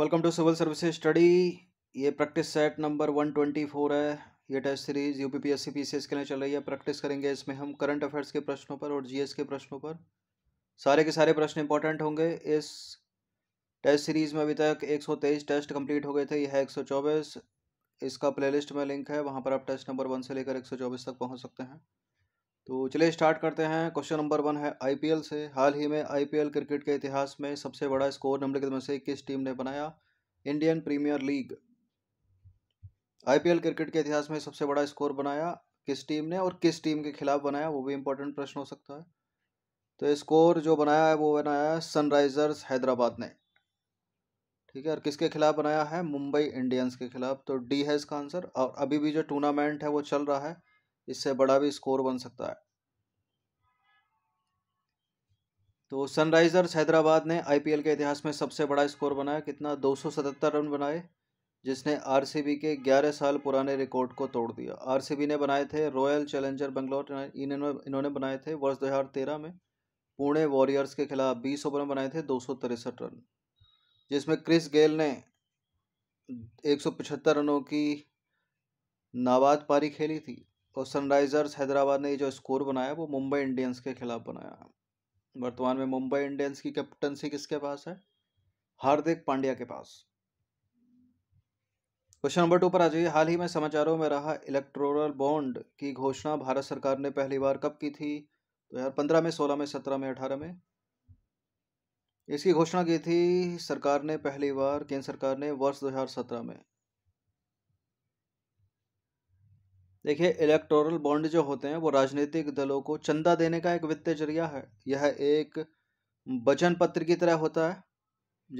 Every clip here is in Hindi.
welcome to civil services study ये practice set number one twenty four है ये test series U P P S C P C S के लिए चल रही है प्रैक्टिस करेंगे इसमें हम करंट अफेयर्स के प्रश्नों पर और जीएस के प्रश्नों पर सारे के सारे प्रश्न इंपॉर्टेंट होंगे इस टेस्ट सीरीज में अभी तक तेईस टेस्ट कंप्लीट हो गए थे यह है चौबीस इसका प्लेलिस्ट में लिंक है वहाँ पर आप टेस्ट नंबर वन से लेकर चौबीस तक पहुँच सकते हैं तो चलिए स्टार्ट करते हैं क्वेश्चन नंबर वन है आईपीएल से हाल ही में आईपीएल क्रिकेट के इतिहास में सबसे बड़ा स्कोर निम्नलिखित में से किस टीम ने बनाया Indian Premier League IPL cricket के इतिहास में सबसे बड़ा स्कोर बनाया किस टीम ने और किस टीम के खिलाफ बनाया वो भी इम्पोर्टेंट प्रश्न हो सकता है तो स्कोर जो बनाया है वो बनाया है सनराइजर्स हैदराबाद ने ठीक है और किसके खिलाफ बनाया है मुंबई इंडियंस के खिलाफ तो डी है इसका आंसर और अभी भी जो टूर्नामेंट है वो चल रहा है इससे बड़ा भी स्कोर बन सकता है तो सनराइजर्स हैदराबाद ने आईपीएल के इतिहास में सबसे बड़ा स्कोर बनाया कितना 277 रन बनाए जिसने आरसीबी के 11 साल पुराने रिकॉर्ड को तोड़ दिया आरसीबी ने बनाए थे रॉयल चैलेंजर बंगलोर इन्होंने बनाए थे वर्ष 2013 में पुणे वॉरियर्स के खिलाफ बीस ओवर में बनाए थे दो रन जिसमें क्रिस गेल ने एक रनों की नाबाद पारी खेली थी और तो सनराइज़र्स हैदराबाद ने जो स्कोर बनाया वो मुंबई इंडियंस के खिलाफ बनाया वर्तमान में मुंबई इंडियंस की कैप्टनसी किसके पास है हार्दिक पांड्या के पास क्वेश्चन नंबर टू पर आ जाइए हाल ही में समाचारों में रहा इलेक्ट्रोरल बॉन्ड की घोषणा भारत सरकार ने पहली बार कब की थी तो यार पंद्रह में सोलह में सत्रह में अठारह में इसकी घोषणा की थी सरकार ने पहली बार केंद्र सरकार ने वर्ष 2017 में देखिए इलेक्टोरल बॉन्ड जो होते हैं वो राजनीतिक दलों को चंदा देने का एक वित्तीय जरिया है यह एक वचन पत्र की तरह होता है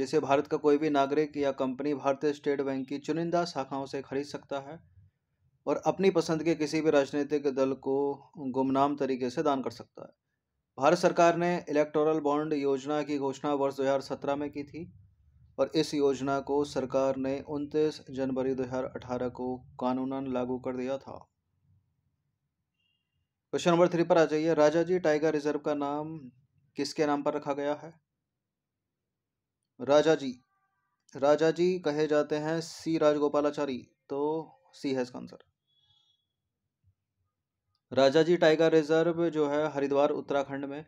जिसे भारत का कोई भी नागरिक या कंपनी भारतीय स्टेट बैंक की चुनिंदा शाखाओं से खरीद सकता है और अपनी पसंद के किसी भी राजनीतिक दल को गुमनाम तरीके से दान कर सकता है भारत सरकार ने इलेक्टोरल बॉन्ड योजना की घोषणा वर्ष 2017 में की थी और इस योजना को सरकार ने 29 जनवरी 2018 को कानूनन लागू कर दिया था क्वेश्चन नंबर थ्री पर आ जाइए राजा जी टाइगर रिजर्व का नाम किसके नाम पर रखा गया है राजा जी राजा जी कहे जाते हैं सी राजगोपालाचारी तो सी है इसका answer Raja ji tiger reserve जो है हरिद्वार उत्तराखंड में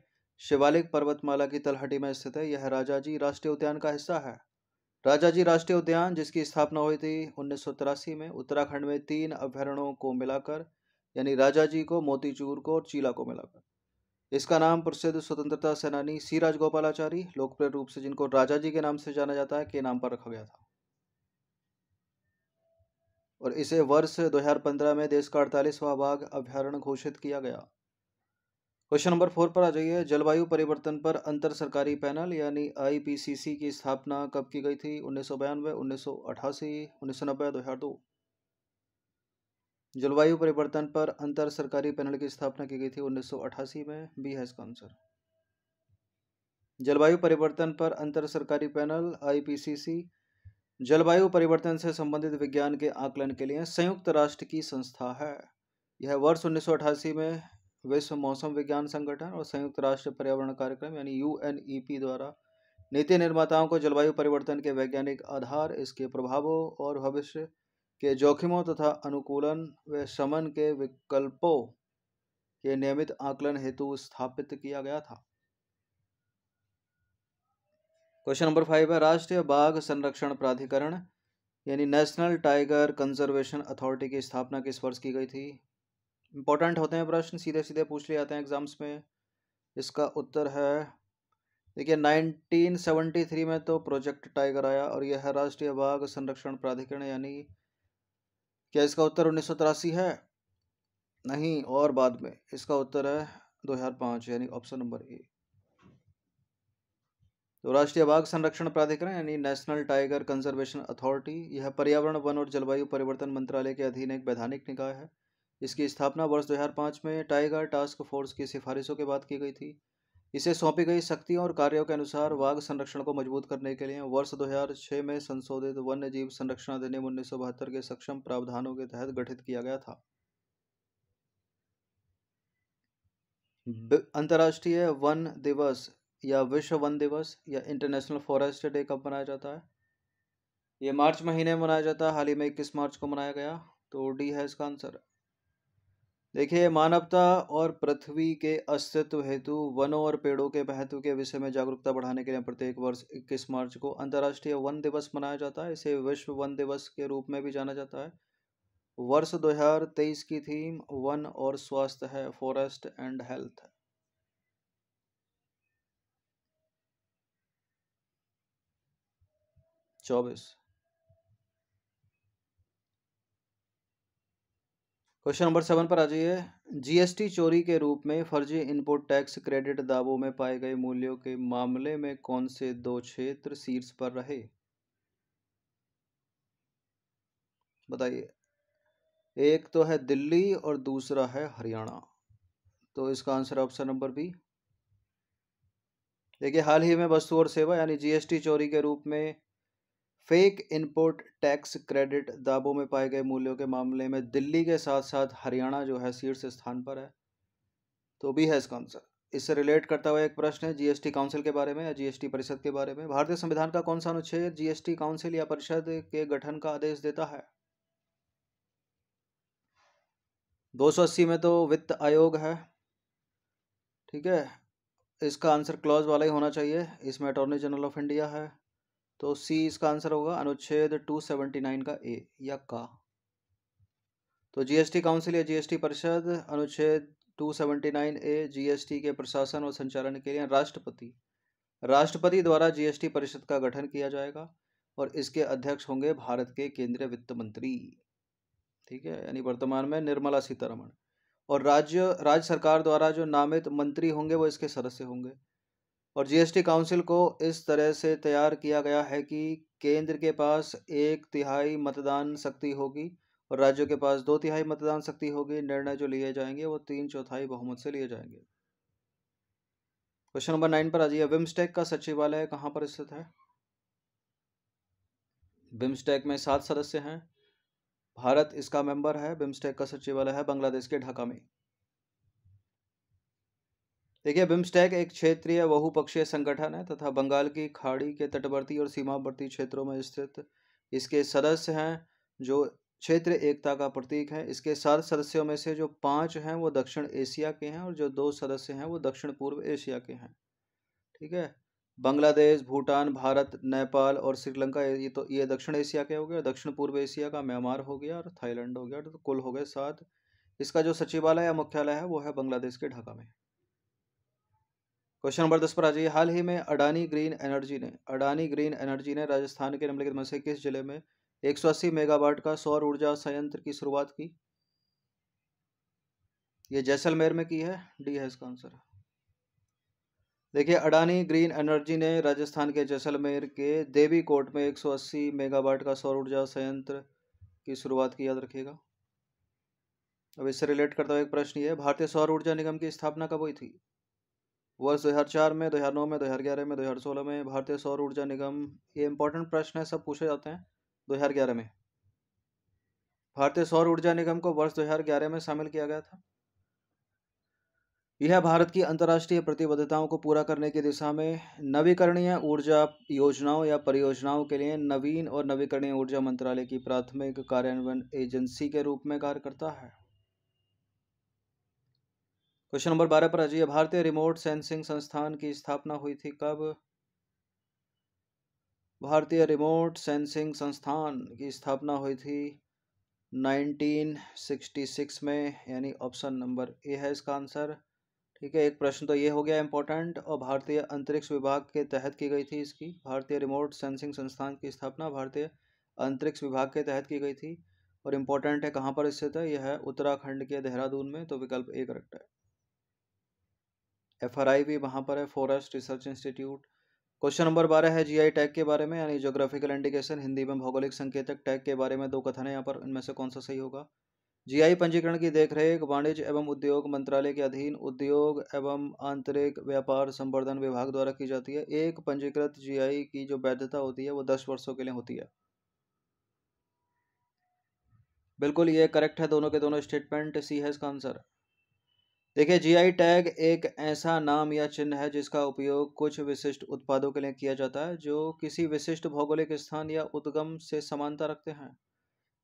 शिवालिक पर्वतमाला की तलहटी में स्थित है यह राजा जी राष्ट्रीय उद्यान का हिस्सा है राजा जी राष्ट्रीय उद्यान जिसकी स्थापना हुई थी उन्नीस में उत्तराखंड में तीन अभ्यारणों को मिलाकर यानी राजा जी को मोतीचूर को और चीला को मिलाकर इसका नाम प्रसिद्ध स्वतंत्रता सेनानी सी राजगोपालाचारी लोकप्रिय रूप से जिनको राजा जी के नाम से जाना जाता है के नाम पर रखा गया था और इसे वर्ष 2015 में देश का अड़तालीसवा बाघ अभ्यारण घोषित किया गया क्वेश्चन नंबर फोर पर आ जाइए जलवायु परिवर्तन पर अंतर सरकारी पैनल यानी आईपीसीसी की स्थापना कब की गई थी उन्नीस सौ बयानवे उन्नीस सौ अठासी उन्नीस सौ नब्बे दो हज़ार दो जलवायु परिवर्तन पर अंतर सरकारी पैनल की स्थापना की गई थी 1988 में बी इसका आंसर जलवायु परिवर्तन पर अंतर सरकारी पैनल आईपीसीसी जलवायु परिवर्तन से संबंधित विज्ञान के आकलन के लिए संयुक्त राष्ट्र की संस्था है यह वर्ष 1988 में विश्व मौसम विज्ञान संगठन और संयुक्त राष्ट्र पर्यावरण कार्यक्रम यानी यू e द्वारा नीति निर्माताओं को जलवायु परिवर्तन के वैज्ञानिक आधार इसके प्रभावों और भविष्य के जोखिमों तथा अनुकूलन व समन के विकल्पों के नियमित आकलन हेतु स्थापित किया गया था क्वेश्चन नंबर फाइव है राष्ट्रीय बाघ संरक्षण प्राधिकरण यानी नेशनल टाइगर कंजर्वेशन अथॉरिटी की स्थापना किस वर्ष की गई थी इंपॉर्टेंट होते हैं प्रश्न सीधे सीधे पूछ लिए जाते हैं एग्जाम्स में इसका उत्तर है देखिए 1973 में तो प्रोजेक्ट टाइगर आया और यह है राष्ट्रीय बाघ संरक्षण प्राधिकरण यानी क्या इसका उत्तर उन्नीस है नहीं और बाद में इसका उत्तर है 2005 यानी ऑप्शन नंबर ए तो राष्ट्रीय बाघ संरक्षण प्राधिकरण यानी नेशनल टाइगर कंजर्वेशन अथॉरिटी यह पर्यावरण वन और जलवायु परिवर्तन मंत्रालय के अधीन एक वैधानिक निकाय है इसकी स्थापना वर्ष 2005 में टाइगर टास्क फोर्स की सिफारिशों के बाद की गई थी इसे सौंपी गई शक्तियों और कार्यों के अनुसार वाघ संरक्षण को मजबूत करने के लिए वर्ष 2006 में संशोधित वन्य जीव संरक्षण अधिनियम उन्नीस के सक्षम प्रावधानों के तहत गठित किया गया था अंतर्राष्ट्रीय वन दिवस या विश्व वन दिवस या इंटरनेशनल फॉरेस्ट डे कब मनाया जाता है ये मार्च महीने में मनाया जाता है हाल ही में इक्कीस मार्च को मनाया गया तो डी है इसका आंसर देखिए मानवता और पृथ्वी के अस्तित्व हेतु वनों और पेड़ों के महत्व के विषय में जागरूकता बढ़ाने के लिए प्रत्येक वर्ष इक्कीस मार्च को अंतर्राष्ट्रीय वन दिवस मनाया जाता है इसे विश्व वन दिवस के रूप में भी जाना जाता है वर्ष 2023 की थीम वन और स्वास्थ्य है फॉरेस्ट एंड हेल्थ चौबीस क्वेश्चन नंबर सेवन पर आ जाइए जीएसटी चोरी के रूप में फर्जी इनपुट टैक्स क्रेडिट दावों में पाए गए मूल्यों के मामले में कौन से दो क्षेत्र शीर्ष पर रहे बताइए एक तो है दिल्ली और दूसरा है हरियाणा तो इसका आंसर ऑप्शन नंबर बी देखिए हाल ही में वस्तु और सेवा यानी जीएसटी चोरी के रूप में फेक इनपुट टैक्स क्रेडिट दाबों में पाए गए मूल्यों के मामले में दिल्ली के साथ साथ हरियाणा जो है शीर्ष स्थान पर है तो भी है इसका आंसर इससे रिलेट करता हुआ एक प्रश्न है जीएसटी काउंसिल के बारे में या जीएसटी परिषद के बारे में भारतीय संविधान का कौन सा अनुच्छेद जीएसटी काउंसिल या परिषद के गठन का आदेश देता है 280 में तो वित्त आयोग है ठीक है इसका आंसर क्लॉज वाला ही होना चाहिए इसमें अटॉर्नी जनरल ऑफ इंडिया है तो सी इसका आंसर होगा अनुच्छेद 279 का ए या का तो जीएसटी काउंसिल या जीएसटी परिषद अनुच्छेद 279 ए जीएसटी के प्रशासन और संचालन के लिए राष्ट्रपति राष्ट्रपति द्वारा जीएसटी परिषद का गठन किया जाएगा और इसके अध्यक्ष होंगे भारत के केंद्रीय वित्त मंत्री ठीक है यानी वर्तमान में निर्मला सीतारमण और राज्य राज्य सरकार द्वारा जो नामित मंत्री होंगे वो इसके सदस्य होंगे और जीएसटी काउंसिल को इस तरह से तैयार किया गया है कि केंद्र के पास एक तिहाई मतदान शक्ति होगी और राज्यों के पास दो तिहाई मतदान शक्ति होगी निर्णय जो लिए जाएंगे वो तीन चौथाई बहुमत से लिए जाएंगे क्वेश्चन नंबर नाइन पर आ जाइए विम्स्टेक का सचिवालय कहाँ पर स्थित है बिम्स्टेक में सात सदस्य हैं भारत इसका मेंबर है बिम्स्टेक का सचिवालय है बांग्लादेश के ढाका में देखिए बिम्स्टेक एक क्षेत्रीय बहुपक्षीय संगठन है तथा बंगाल की खाड़ी के तटवर्ती और सीमावर्ती क्षेत्रों में स्थित इसके सदस्य हैं जो क्षेत्र एकता का प्रतीक है इसके सात सदस्यों में से जो पाँच हैं वो दक्षिण एशिया के हैं और जो दो सदस्य हैं वो दक्षिण पूर्व एशिया के हैं ठीक है बांग्लादेश भूटान भारत नेपाल और श्रीलंका ये तो ये दक्षिण एशिया के हो गए दक्षिण पूर्व एशिया का म्यांमार हो गया और थाईलैंड हो गया तो कुल हो गए सात इसका जो सचिवालय या मुख्यालय है वो है बांग्लादेश के ढाका में क्वेश्चन नंबर दस पर आ जाइए हाल ही में अडानी ग्रीन एनर्जी ने अडानी ग्रीन एनर्जी ने राजस्थान के निम्नलिखित में से किस जिले में एक सौ अस्सी मेगावाट का सौर ऊर्जा संयंत्र की शुरुआत की ये जैसलमेर में की है डी है इसका आंसर देखिए अडानी ग्रीन एनर्जी ने राजस्थान के जैसलमेर के देवी कोट में 180 मेगावाट का सौर ऊर्जा संयंत्र की शुरुआत की याद रखिएगा अब इससे रिलेट करता हूँ एक प्रश्न ये भारतीय सौर ऊर्जा निगम की स्थापना कब हुई थी वर्ष चार में नौ में ग्यारह में सोलह में भारतीय सौर ऊर्जा निगम ये इंपॉर्टेंट प्रश्न है सब पूछे जाते हैं ग्यारह में भारतीय सौर ऊर्जा निगम को वर्ष ग्यारह में शामिल किया गया था यह भारत की अंतर्राष्ट्रीय प्रतिबद्धताओं को पूरा करने की दिशा में नवीकरणीय ऊर्जा योजनाओं या परियोजनाओं के लिए नवीन और नवीकरणीय ऊर्जा मंत्रालय की प्राथमिक कार्यान्वयन एजेंसी के रूप में कार्य करता है क्वेश्चन नंबर बारह पर आ जाइए भारतीय रिमोट सेंसिंग संस्थान की स्थापना हुई थी कब भारतीय रिमोट सेंसिंग संस्थान की स्थापना हुई थी 1966 में यानी ऑप्शन नंबर ए है इसका आंसर ठीक है एक प्रश्न तो ये हो गया इम्पोर्टेंट और भारतीय अंतरिक्ष विभाग के तहत की गई थी इसकी भारतीय रिमोट सेंसिंग संस्थान की स्थापना भारतीय अंतरिक्ष विभाग के तहत की गई थी और इम्पोर्टेंट है कहाँ पर स्थित है यह है उत्तराखंड के देहरादून में तो विकल्प ए करेक्ट है एफ भी वहाँ पर है forest research institute question number बारह है जीआई टैग के बारे में यानी जोग्राफिकल इंडिकेशन हिंदी में भौगोलिक संकेतक टैग के बारे में दो कथन है यहाँ पर इनमें से कौन सा सही होगा जीआई पंजीकरण की देखरेख वाणिज्य एवं उद्योग मंत्रालय के अधीन उद्योग एवं आंतरिक व्यापार संवर्धन विभाग द्वारा की जाती है एक पंजीकृत जीआई की जो वैधता होती है वो दस वर्षों के लिए होती है बिल्कुल ये करेक्ट है दोनों के दोनों स्टेटमेंट सी है इसका आंसर देखिए जीआई टैग एक ऐसा नाम या चिन्ह है जिसका उपयोग कुछ विशिष्ट उत्पादों के लिए किया जाता है जो किसी विशिष्ट भौगोलिक स्थान या उद्गम से समानता रखते हैं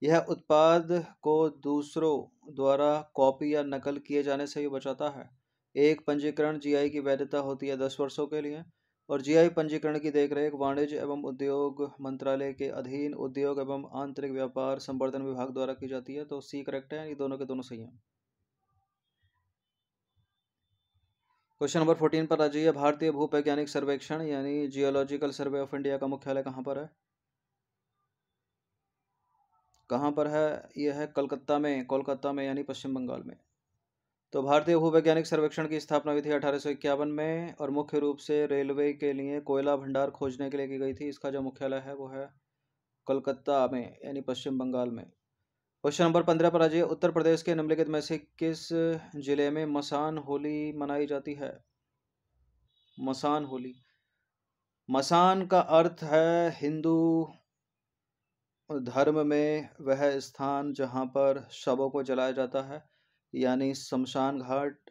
यह उत्पाद को दूसरों द्वारा कॉपी या नकल किए जाने से ही बचाता है एक पंजीकरण जीआई की वैधता होती है दस वर्षों के लिए और जीआई पंजीकरण की देखरेख वाणिज्य एवं उद्योग मंत्रालय के अधीन उद्योग एवं आंतरिक व्यापार संवर्धन विभाग द्वारा की जाती है तो सी करेक्ट है ये दोनों के दोनों सही हैं क्वेश्चन नंबर फोर्टीन पर आ जाइए भारतीय भूवैज्ञानिक सर्वेक्षण यानी जियोलॉजिकल सर्वे ऑफ इंडिया का मुख्यालय कहाँ पर है कहाँ पर है यह है कलकत्ता में कोलकाता में यानी पश्चिम बंगाल में तो भारतीय भूवैज्ञानिक सर्वेक्षण की स्थापना हुई थी अठारह में और मुख्य रूप से रेलवे के लिए कोयला भंडार खोजने के लिए की गई थी इसका जो मुख्यालय है वो है कलकत्ता में यानी पश्चिम बंगाल में क्वेश्चन नंबर पंद्रह पर आ जाइए उत्तर प्रदेश के निम्नलिखित में से किस जिले में मसान होली मनाई जाती है मसान होली मसान का अर्थ है हिंदू धर्म में वह स्थान जहाँ पर शवों को जलाया जाता है यानी शमशान घाट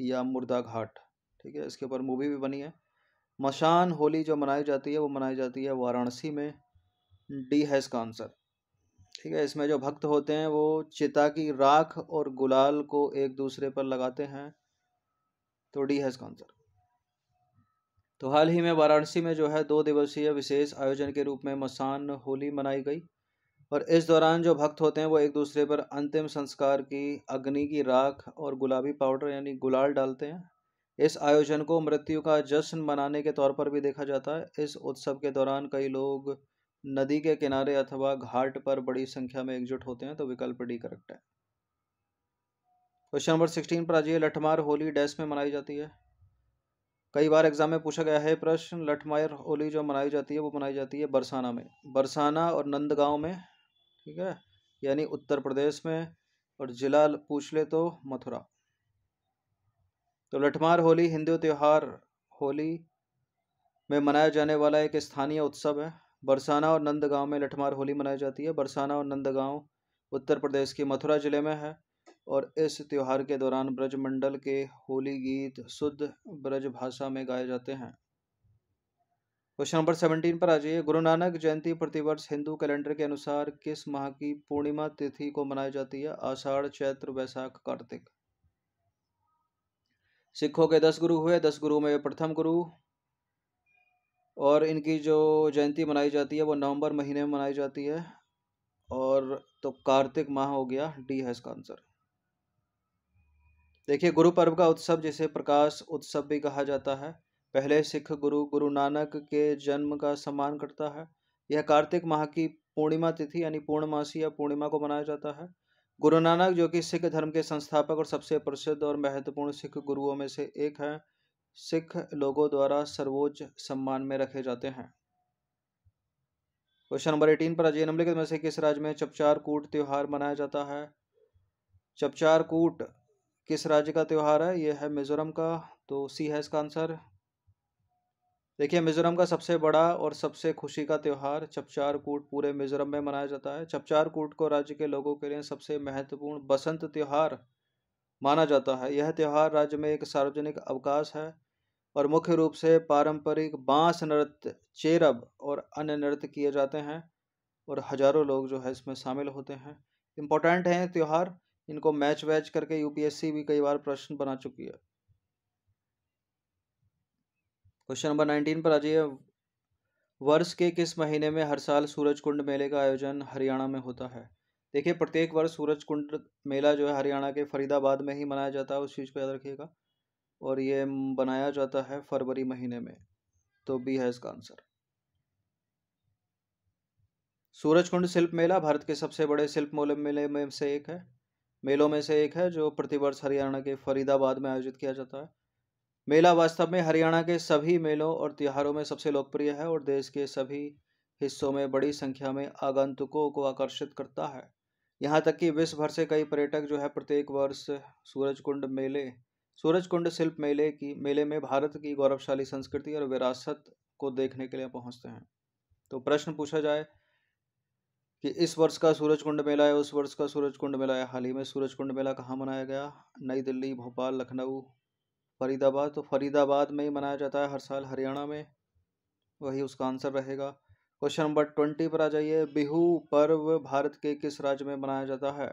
या मुर्दा घाट ठीक है इसके ऊपर मूवी भी बनी है मशान होली जो मनाई जाती है वो मनाई जाती है वाराणसी में डी है इसका आंसर ठीक है इसमें जो भक्त होते हैं वो चिता की राख और गुलाल को एक दूसरे पर लगाते हैं तो डी है इसका आंसर तो हाल ही में वाराणसी में जो है दो दिवसीय विशेष आयोजन के रूप में मसान होली मनाई गई और इस दौरान जो भक्त होते हैं वो एक दूसरे पर अंतिम संस्कार की अग्नि की राख और गुलाबी पाउडर यानी गुलाल डालते हैं इस आयोजन को मृत्यु का जश्न मनाने के तौर पर भी देखा जाता है इस उत्सव के दौरान कई लोग नदी के किनारे अथवा घाट पर बड़ी संख्या में एकजुट होते हैं तो विकल्प डी करेक्ट है क्वेश्चन नंबर सिक्सटीन पर आजिए लठमार होली डैश में मनाई जाती है कई बार एग्जाम में पूछा गया है प्रश्न लठमार होली जो मनाई जाती है वो मनाई जाती है बरसाना में बरसाना और नंदगांव में ठीक है यानी उत्तर प्रदेश में और जिला पूछ ले तो मथुरा तो लठमार होली हिंदू त्यौहार होली में मनाया जाने वाला एक स्थानीय उत्सव है बरसाना और नंदगांव में लठमार होली मनाई जाती है बरसाना और नंदगांव उत्तर प्रदेश के मथुरा ज़िले में है और इस त्यौहार के दौरान ब्रजमंडल के होली गीत शुद्ध ब्रज भाषा में गाए जाते हैं क्वेश्चन नंबर सेवनटीन पर आ जाइए गुरु नानक जयंती प्रतिवर्ष हिंदू कैलेंडर के अनुसार किस माह की पूर्णिमा तिथि को मनाई जाती है आषाढ़ चैत्र वैशाख कार्तिक सिखों के दस गुरु हुए दस गुरु में प्रथम गुरु और इनकी जो जयंती मनाई जाती है वो नवंबर महीने में मनाई जाती है और तो कार्तिक माह हो गया डी है इसका आंसर देखिए गुरु पर्व का उत्सव जिसे प्रकाश उत्सव भी कहा जाता है पहले सिख गुरु गुरु नानक के जन्म का सम्मान करता है यह कार्तिक माह की पूर्णिमा तिथि यानी पूर्णमासी या पूर्णिमा को मनाया जाता है गुरु नानक जो कि सिख धर्म के संस्थापक और सबसे प्रसिद्ध और महत्वपूर्ण सिख गुरुओं में से एक हैं सिख लोगों द्वारा सर्वोच्च सम्मान में रखे जाते हैं क्वेश्चन नंबर एटीन पर अजय निम्नलिखित में से किस राज्य में चपचार कूट त्यौहार मनाया जाता है चपचार कूट किस राज्य का त्यौहार है यह है मिजोरम का तो सी है इसका आंसर देखिए मिजोरम का सबसे बड़ा और सबसे खुशी का त्यौहार चपचार कूट पूरे मिजोरम में मनाया जाता है चपचार कूट को राज्य के लोगों के लिए सबसे महत्वपूर्ण बसंत त्यौहार माना जाता है यह त्यौहार राज्य में एक सार्वजनिक अवकाश है और मुख्य रूप से पारंपरिक बांस नृत्य चेरब और अन्य नृत्य किए जाते हैं और हज़ारों लोग जो है इसमें शामिल होते हैं इम्पोर्टेंट हैं त्यौहार इनको मैच वैच करके यूपीएससी भी कई बार प्रश्न बना चुकी है क्वेश्चन नंबर नाइनटीन पर आ जाइए वर्ष के किस महीने में हर साल सूरज कुंड मेले का आयोजन हरियाणा में होता है देखिए प्रत्येक वर्ष सूरज कुंड मेला जो है हरियाणा के फरीदाबाद में ही मनाया जाता है उस चीज़ को याद रखिएगा और ये बनाया जाता है फरवरी महीने में तो बी है इसका आंसर कुंड शिल्प मेला भारत के सबसे बड़े शिल्प मेले में से एक है मेलों में से एक है जो प्रतिवर्ष हरियाणा के फरीदाबाद में आयोजित किया जाता है मेला वास्तव में हरियाणा के सभी मेलों और त्योहारों में सबसे लोकप्रिय है और देश के सभी हिस्सों में बड़ी संख्या में आगंतुकों को आकर्षित करता है यहाँ तक कि विश्व भर से कई पर्यटक जो है प्रत्येक वर्ष सूरज कुंड मेले सूरज कुंड शिल्प मेले की मेले में भारत की गौरवशाली संस्कृति और विरासत को देखने के लिए पहुंचते हैं तो प्रश्न पूछा जाए कि इस वर्ष का सूरज कुंड मेला है उस वर्ष का सूरज कुंड मेला है हाल ही में सूरज कुंड मेला कहाँ मनाया गया नई दिल्ली भोपाल लखनऊ फरीदाबाद तो फरीदाबाद में ही मनाया जाता है हर साल हरियाणा में वही उसका आंसर रहेगा क्वेश्चन नंबर ट्वेंटी पर आ जाइए बिहू पर्व भारत के किस राज्य में मनाया जाता है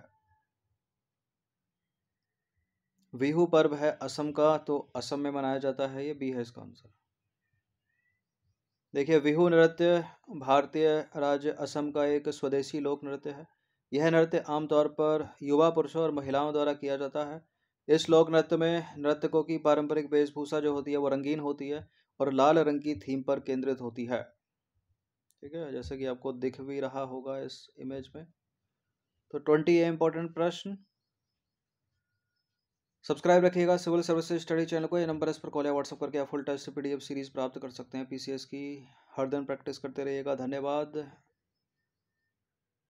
बिहू पर्व है असम का तो असम में मनाया जाता है ये बी है इसका आंसर देखिए बिहू नृत्य भारतीय राज्य असम का एक स्वदेशी लोक नृत्य है यह नृत्य आमतौर पर युवा पुरुषों और महिलाओं द्वारा किया जाता है इस लोक नृत्य में नृत्यकों की पारंपरिक वेशभूषा जो होती है वो रंगीन होती है और लाल रंग की थीम पर केंद्रित होती है ठीक है जैसे कि आपको दिख भी रहा होगा इस इमेज में तो ट्वेंटी ए इम्पोर्टेंट प्रश्न सब्सक्राइब रखिएगा सिविल सर्विसेज स्टडी चैनल को ये नंबर इस पर कॉल या व्हाट्सअप करके फुल टेस्ट डी सीरीज प्राप्त कर सकते हैं पीसीएस की हर दिन प्रैक्टिस करते रहिएगा धन्यवाद